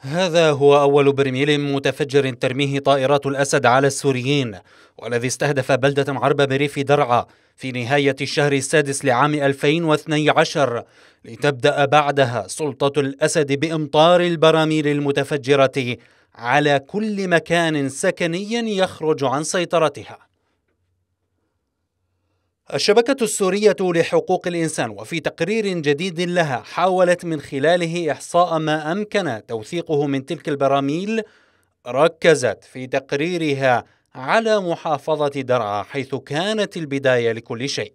هذا هو أول برميل متفجر ترميه طائرات الأسد على السوريين والذي استهدف بلدة عربة بريف درعا في نهاية الشهر السادس لعام 2012 لتبدأ بعدها سلطة الأسد بإمطار البراميل المتفجرة على كل مكان سكني يخرج عن سيطرتها الشبكة السورية لحقوق الإنسان وفي تقرير جديد لها حاولت من خلاله إحصاء ما أمكن توثيقه من تلك البراميل ركزت في تقريرها على محافظة درعا حيث كانت البداية لكل شيء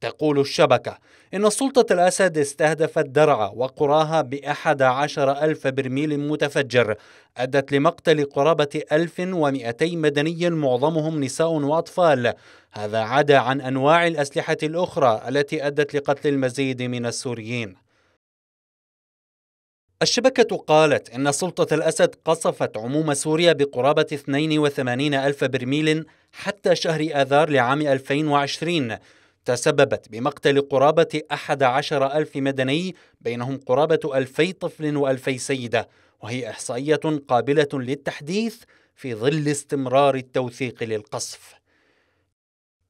تقول الشبكة إن سلطة الأسد استهدفت درعا وقراها بأحد عشر ألف برميل متفجر أدت لمقتل قرابة 1200 مدني معظمهم نساء وأطفال هذا عدا عن أنواع الأسلحة الأخرى التي أدت لقتل المزيد من السوريين الشبكة قالت إن سلطة الأسد قصفت عموم سوريا بقرابة 82 ألف برميل حتى شهر آذار لعام 2020 تسببت بمقتل قرابة أحد عشر ألف مدني بينهم قرابة ألفي طفل وألفي سيدة وهي إحصائية قابلة للتحديث في ظل استمرار التوثيق للقصف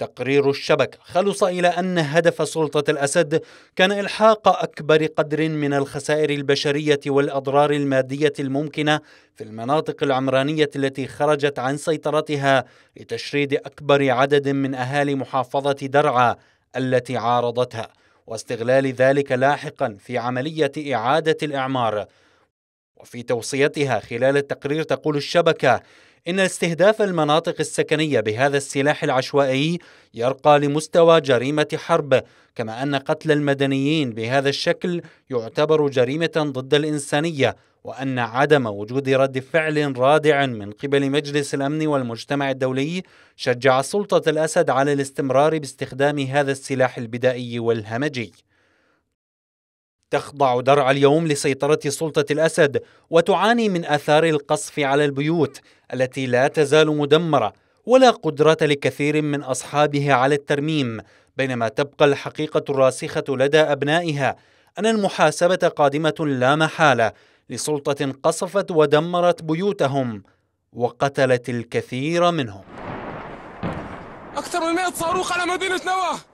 تقرير الشبكة خلص إلى أن هدف سلطة الأسد كان إلحاق أكبر قدر من الخسائر البشرية والأضرار المادية الممكنة في المناطق العمرانية التي خرجت عن سيطرتها لتشريد أكبر عدد من أهالي محافظة درعا التي عارضتها واستغلال ذلك لاحقا في عملية إعادة الإعمار وفي توصيتها خلال التقرير تقول الشبكة إن استهداف المناطق السكنية بهذا السلاح العشوائي يرقى لمستوى جريمة حرب كما أن قتل المدنيين بهذا الشكل يعتبر جريمة ضد الإنسانية وأن عدم وجود رد فعل رادع من قبل مجلس الأمن والمجتمع الدولي شجع سلطة الأسد على الاستمرار باستخدام هذا السلاح البدائي والهمجي تخضع درع اليوم لسيطرة سلطة الأسد وتعاني من آثار القصف على البيوت التي لا تزال مدمرة ولا قدرة لكثير من أصحابها على الترميم بينما تبقى الحقيقة الراسخة لدى أبنائها أن المحاسبة قادمة لا محالة لسلطة قصفت ودمرت بيوتهم وقتلت الكثير منهم أكثر من 100 صاروخ على مدينة نواه